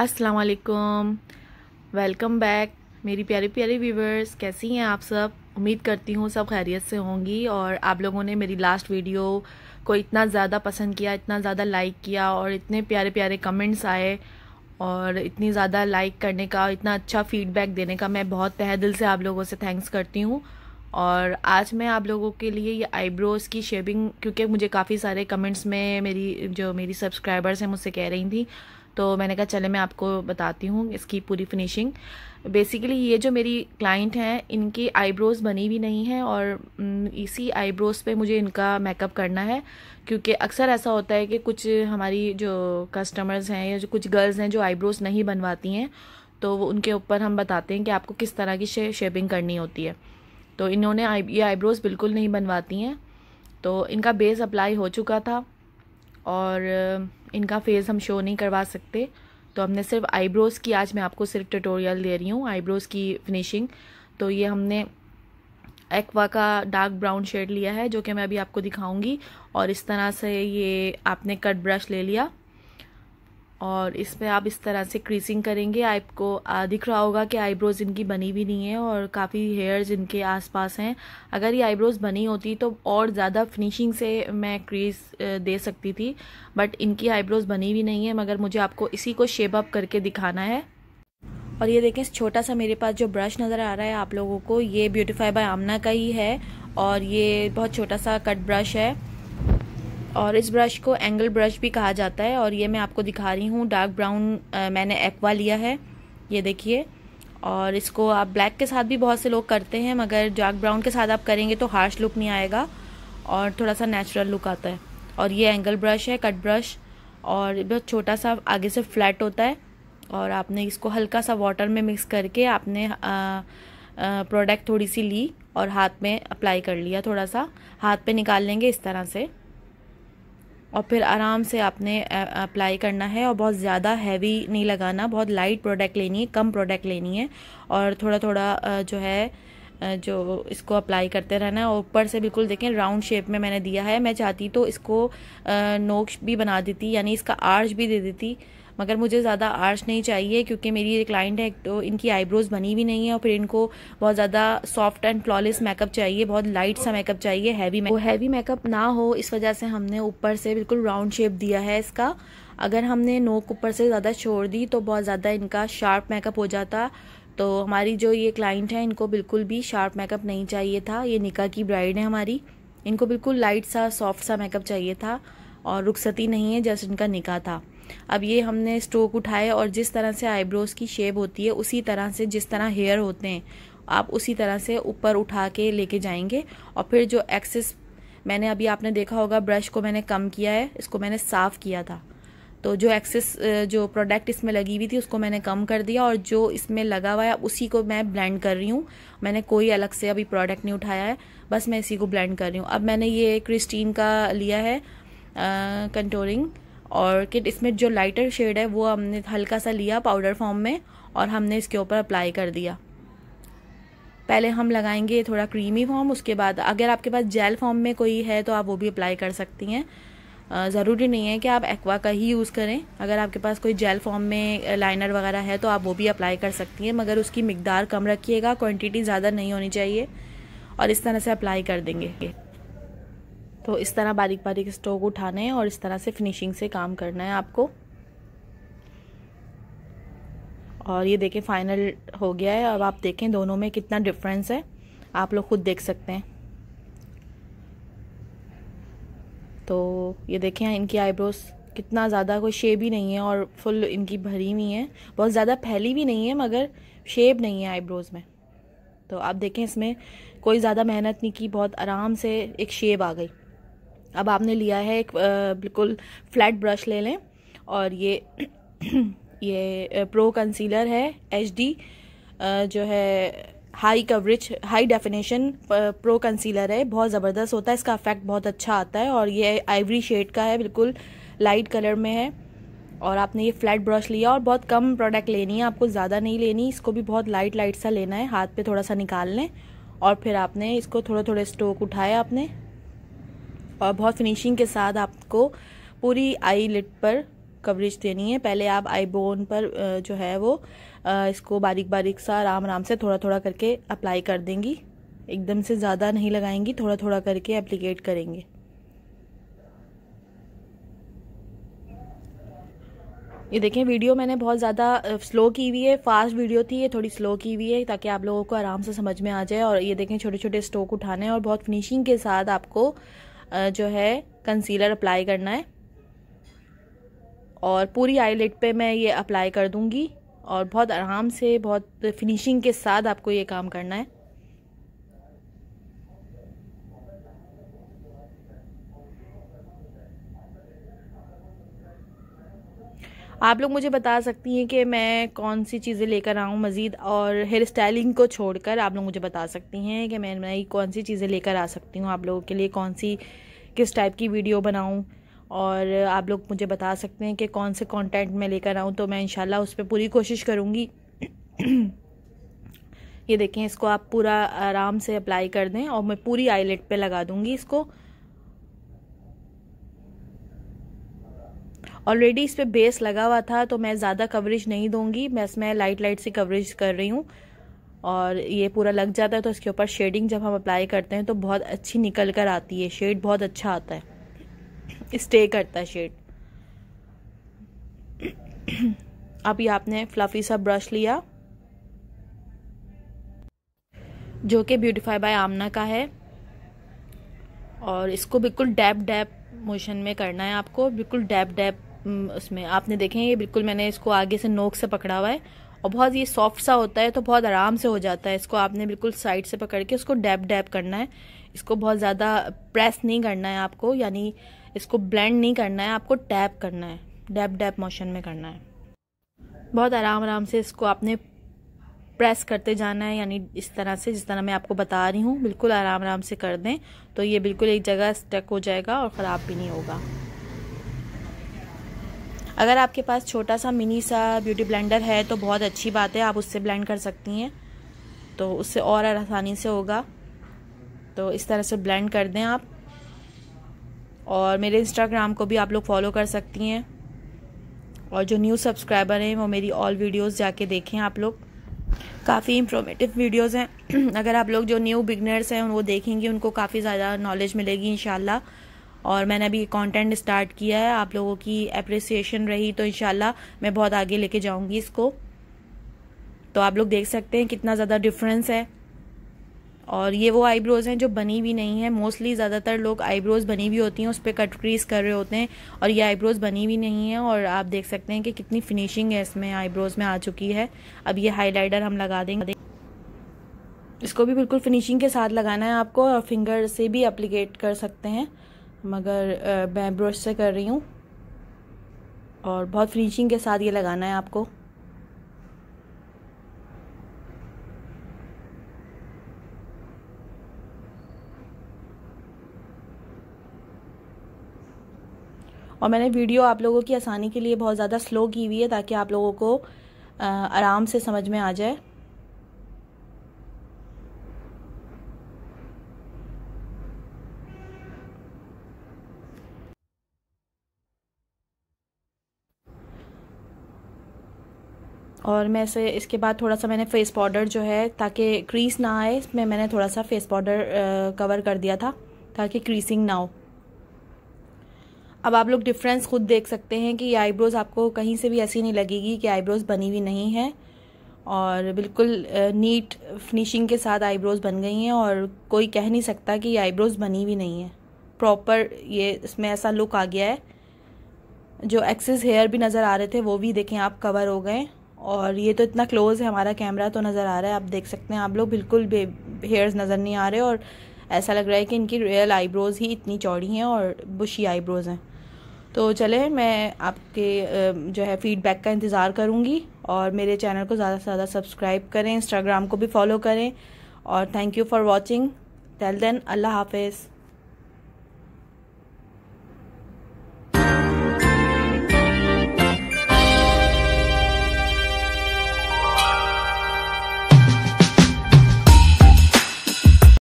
अस्सलाम वालेकुम welcome back मेरी प्यारी प्यारी व्यूवर्स कैसी हैं आप सब उम्मीद करती हूँ सब खैरियत से होंगी और आप लोगों ने मेरी लास्ट वीडियो को इतना ज़्यादा पसंद किया इतना ज़्यादा लाइक किया और इतने प्यारे प्यारे कमेंट्स आए और इतनी ज़्यादा लाइक करने का इतना अच्छा फीडबैक देने का मैं बहुत तह दिल से आप लोगों से थैंक्स करती हूँ और आज मैं आप लोगों के लिए ये आईब्रोज़ की शेविंग क्योंकि मुझे काफ़ी सारे कमेंट्स में मेरी जो मेरी सब्सक्राइबर्स हैं मुझसे कह रही थी तो मैंने कहा चले मैं आपको बताती हूँ इसकी पूरी फिनिशिंग बेसिकली ये जो मेरी क्लाइंट हैं इनकी आईब्रोज़ बनी भी नहीं है और इसी आईब्रोज़ पे मुझे इनका मेकअप करना है क्योंकि अक्सर ऐसा होता है कि कुछ हमारी जो कस्टमर्स हैं या जो कुछ गर्ल्स हैं जो आईब्रोज़ नहीं बनवाती हैं तो वो उनके ऊपर हम बताते हैं कि आपको किस तरह की शे, शेपिंग करनी होती है तो इन्होंने आई ये आईब्रोज़ बिल्कुल नहीं बनवाती हैं तो इनका बेस अप्लाई हो चुका था और इनका फेस हम शो नहीं करवा सकते तो हमने सिर्फ आईब्रोज़ की आज मैं आपको सिर्फ ट्यूटोरियल दे रही हूँ आईब्रोज़ की फिनिशिंग तो ये हमने एक्वा का डार्क ब्राउन शेड लिया है जो कि मैं अभी आपको दिखाऊंगी और इस तरह से ये आपने कट ब्रश ले लिया और इसमें आप इस तरह से क्रीसिंग करेंगे आपको दिख रहा होगा कि आईब्रोज़ इनकी बनी भी नहीं है और काफ़ी हेयर्स इनके आसपास हैं अगर ये आईब्रोज़ बनी होती तो और ज़्यादा फिनिशिंग से मैं क्रीज दे सकती थी बट इनकी आईब्रोज़ बनी भी नहीं है मगर मुझे आपको इसी को शेप अप करके दिखाना है और ये देखें छोटा सा मेरे पास जो ब्रश नज़र आ रहा है आप लोगों को ये ब्यूटीफाई बाय आमना का ही है और ये बहुत छोटा सा कट ब्रश है और इस ब्रश को एंगल ब्रश भी कहा जाता है और ये मैं आपको दिखा रही हूँ डार्क ब्राउन मैंने एक्वा लिया है ये देखिए और इसको आप ब्लैक के साथ भी बहुत से लोग करते हैं मगर डार्क ब्राउन के साथ आप करेंगे तो हार्श लुक नहीं आएगा और थोड़ा सा नेचुरल लुक आता है और ये एंगल ब्रश है कट ब्रश और बहुत छोटा सा आगे से फ्लैट होता है और आपने इसको हल्का सा वाटर में मिक्स करके आपने प्रोडक्ट थोड़ी सी ली और हाथ में अप्लाई कर लिया थोड़ा सा हाथ पे निकाल लेंगे इस तरह से और फिर आराम से आपने अप्लाई करना है और बहुत ज़्यादा हैवी नहीं लगाना बहुत लाइट प्रोडक्ट लेनी है कम प्रोडक्ट लेनी है और थोड़ा थोड़ा जो है जो इसको अप्लाई करते रहना है ऊपर से बिल्कुल देखें राउंड शेप में मैंने दिया है मैं चाहती तो इसको नोक भी बना देती यानी इसका आर्च भी दे देती मगर मुझे ज़्यादा आर्श नहीं चाहिए क्योंकि मेरी ये क्लाइंट है तो इनकी आईब्रोज बनी भी नहीं है और फिर इनको बहुत ज़्यादा सॉफ्ट एंड फ्लॉलेस मेकअप चाहिए बहुत लाइट सा मेकअप चाहिए हैवी मेकअप हैवी मेकअप ना हो इस वजह से हमने ऊपर से बिल्कुल राउंड शेप दिया है इसका अगर हमने नोक ऊपर से ज़्यादा छोड़ दी तो बहुत ज़्यादा इनका शार्प मेकअप हो जाता तो हमारी जो ये क्लाइंट है इनको बिल्कुल भी शार्प मेकअप नहीं चाहिए था ये निका की ब्राइड है हमारी इनको बिल्कुल लाइट सा सॉफ्ट सा मेकअप चाहिए था और रुखसती नहीं है जैसे इनका निका था अब ये हमने स्ट्रोक उठाए और जिस तरह से आईब्रोज़ की शेप होती है उसी तरह से जिस तरह हेयर होते हैं आप उसी तरह से ऊपर उठा के लेके जाएंगे और फिर जो एक्सेस मैंने अभी आपने देखा होगा ब्रश को मैंने कम किया है इसको मैंने साफ़ किया था तो जो एक्सेस जो प्रोडक्ट इसमें लगी हुई थी उसको मैंने कम कर दिया और जो इसमें लगा हुआ है उसी को मैं ब्लेंड कर रही हूँ मैंने कोई अलग से अभी प्रोडक्ट नहीं उठाया है बस मैं इसी को ब्लेंड कर रही हूँ अब मैंने ये क्रिस्टीन का लिया है कंट्रोलिंग uh, और किट इसमें जो लाइटर शेड है वो हमने हल्का सा लिया पाउडर फॉर्म में और हमने इसके ऊपर अप्लाई कर दिया पहले हम लगाएंगे थोड़ा क्रीमी फॉर्म उसके बाद अगर आपके पास जेल फॉर्म में कोई है तो आप वो भी अप्लाई कर सकती हैं ज़रूरी नहीं है कि आप एक्वा का ही यूज़ करें अगर आपके पास कोई जेल फॉर्म में लाइनर वगैरह है तो आप वो भी अप्लाई कर सकती हैं मगर उसकी मकदार कम रखिएगा क्वान्टिटी ज़्यादा नहीं होनी चाहिए और इस तरह से अप्लाई कर देंगे तो इस तरह बारीक बारीक स्टोक उठाने हैं और इस तरह से फिनिशिंग से काम करना है आपको और ये देखें फाइनल हो गया है अब आप देखें दोनों में कितना डिफरेंस है आप लोग खुद देख सकते हैं तो ये देखें इनकी आईब्रोज़ कितना ज़्यादा कोई शेप ही नहीं है और फुल इनकी भरी हुई है बहुत ज़्यादा फैली भी नहीं है मगर शेप नहीं है आईब्रोज़ में तो आप देखें इसमें कोई ज़्यादा मेहनत नहीं की बहुत आराम से एक शेप आ गई अब आपने लिया है एक बिल्कुल फ्लैट ब्रश ले लें और ये ये प्रो कंसीलर है एच जो है high coverage high definition pro concealer है बहुत ज़बरदस्त होता है इसका इफेक्ट बहुत अच्छा आता है और ये आइवरी शेड का है बिल्कुल लाइट कलर में है और आपने ये फ्लैट ब्रश लिया और बहुत कम प्रोडक्ट लेनी है आपको ज़्यादा नहीं लेनी इसको भी बहुत लाइट लाइट सा लेना है हाथ पे थोड़ा सा निकाल लें और फिर आपने इसको थोड़ा थोड़े स्टोक उठाया आपने और बहुत फिनिशिंग के साथ आपको पूरी आई लिट पर कवरेज देनी है पहले आप आई बोन पर जो है वो इसको बारीक बारीक सा आराम आराम से थोड़ा थोड़ा करके अप्लाई कर देंगी एकदम से ज़्यादा नहीं लगाएंगी थोड़ा थोड़ा करके एप्लीकेट करेंगे ये देखें वीडियो मैंने बहुत ज़्यादा स्लो की हुई है फास्ट वीडियो थी ये थोड़ी स्लो की हुई है ताकि आप लोगों को आराम से समझ में आ जाए और ये देखें छोटे छोटे स्टोक उठाने और बहुत फिनिशिंग के साथ आपको जो है कंसीलर अप्लाई करना है और पूरी आईलेट पे मैं ये अप्लाई कर दूँगी और बहुत आराम से बहुत फिनिशिंग के साथ आपको ये काम करना है आप लोग मुझे बता सकती हैं कि मैं कौन सी चीज़ें लेकर आऊँ मज़ीद और हेयर स्टाइलिंग को छोड़कर आप लोग मुझे बता सकती हैं कि मैं नई कौन सी चीज़ें लेकर आ सकती हूँ आप लोगों के लिए कौन सी किस टाइप की वीडियो बनाऊँ और आप लोग मुझे बता सकते हैं कि कौन से कंटेंट मैं लेकर आऊँ तो मैं इन उस पर पूरी कोशिश करूँगी ये देखें इसको आप पूरा आराम से अप्लाई कर दें और मैं पूरी आईलेट पे लगा दूँगी इसको ऑलरेडी इस पर बेस लगा हुआ था तो मैं ज़्यादा कवरेज नहीं दूंगी बस मैं लाइट लाइट से कवरेज कर रही हूँ और ये पूरा लग जाता है तो इसके ऊपर शेडिंग जब हम अप्लाई करते हैं तो बहुत अच्छी निकल कर आती है शेड बहुत अच्छा आता है स्टे करता है शेड अब ये आपने फ्लफी सा ब्रश लिया जो कि ब्यूटीफाई बाय आमना का है और इसको बिल्कुल डैप डैप मोशन में करना है आपको बिल्कुल डैप डैप हम्म, उसमें आपने देखें ये बिल्कुल मैंने इसको आगे से नोक से पकड़ा हुआ है और बहुत ये सॉफ्ट सा होता है तो बहुत आराम से हो जाता है इसको आपने बिल्कुल साइड से पकड़ के उसको डैप डैप करना है इसको बहुत ज़्यादा प्रेस नहीं करना है आपको यानी इसको ब्लेंड नहीं करना है आपको टैप करना है डैप डैप मोशन में करना है बहुत आराम आराम से इसको आपने प्रेस करते जाना है यानी इस तरह से जिस तरह मैं आपको बता रही हूँ बिल्कुल आराम आराम से कर दें तो ये बिल्कुल एक जगह स्टक हो जाएगा और ख़राब भी नहीं होगा अगर आपके पास छोटा सा मिनी सा ब्यूटी ब्लेंडर है तो बहुत अच्छी बात है आप उससे ब्लेंड कर सकती हैं तो उससे और आसानी से होगा तो इस तरह से ब्लेंड कर दें आप और मेरे इंस्टाग्राम को भी आप लोग फॉलो कर सकती हैं और जो न्यू सब्सक्राइबर हैं वो मेरी ऑल वीडियोज़ जाके देखें आप लोग काफ़ी इंफॉर्मेटिव वीडियोस हैं अगर आप लोग जो न्यू बिगनर्स हैं वो देखेंगे उनको काफ़ी ज़्यादा नॉलेज मिलेगी इनशाला और मैंने अभी कंटेंट स्टार्ट किया है आप लोगों की अप्रिसिएशन रही तो इनशाला मैं बहुत आगे लेके जाऊंगी इसको तो आप लोग देख सकते हैं कितना ज़्यादा डिफरेंस है और ये वो आईब्रोज़ हैं जो बनी भी नहीं है मोस्टली ज़्यादातर लोग आईब्रोज़ बनी भी होती हैं उस पर कट क्रीज कर रहे होते हैं और ये आईब्रोज़ बनी भी नहीं है और आप देख सकते हैं कि कितनी फिनिशिंग है इसमें आईब्रोज़ में आ चुकी है अब ये हाइलाइटर हम लगा देंगे इसको भी बिल्कुल फिनिशिंग के साथ लगाना है आपको और फिंगर से भी अप्लीकेट कर सकते हैं मगर मैं ब्रश से कर रही हूँ और बहुत फिनिशिंग के साथ ये लगाना है आपको और मैंने वीडियो आप लोगों की आसानी के लिए बहुत ज़्यादा स्लो की हुई है ताकि आप लोगों को आराम से समझ में आ जाए और मैं इसे इसके बाद थोड़ा सा मैंने फेस पाउडर जो है ताकि क्रीस ना आए इसमें मैंने थोड़ा सा फेस पाउडर कवर कर दिया था ताकि क्रीसिंग ना हो अब आप लोग डिफरेंस खुद देख सकते हैं कि ये आईब्रोज़ आपको कहीं से भी ऐसी नहीं लगेगी कि आईब्रोज़ बनी हुई नहीं है और बिल्कुल नीट फिनिशिंग के साथ आईब्रोज़ बन गई हैं और कोई कह नहीं सकता कि ये आईब्रोज़ बनी हुई नहीं है प्रॉपर ये इसमें ऐसा लुक आ गया है जो एक्सेस हेयर भी नज़र आ रहे थे वो भी देखें आप कवर हो गए और ये तो इतना क्लोज़ है हमारा कैमरा तो नज़र आ रहा है आप देख सकते हैं आप लोग बिल्कुल हेयर्स नज़र नहीं आ रहे और ऐसा लग रहा है कि इनकी रियल आईब्रोज़ ही इतनी चौड़ी हैं और बुशी आईब्रोज़ हैं तो चले मैं आपके जो है फ़ीडबैक का इंतज़ार करूँगी और मेरे चैनल को ज़्यादा से ज़्यादा सब्सक्राइब करें इंस्टाग्राम को भी फॉलो करें और thank you for watching till then अल्लाह हाफिज़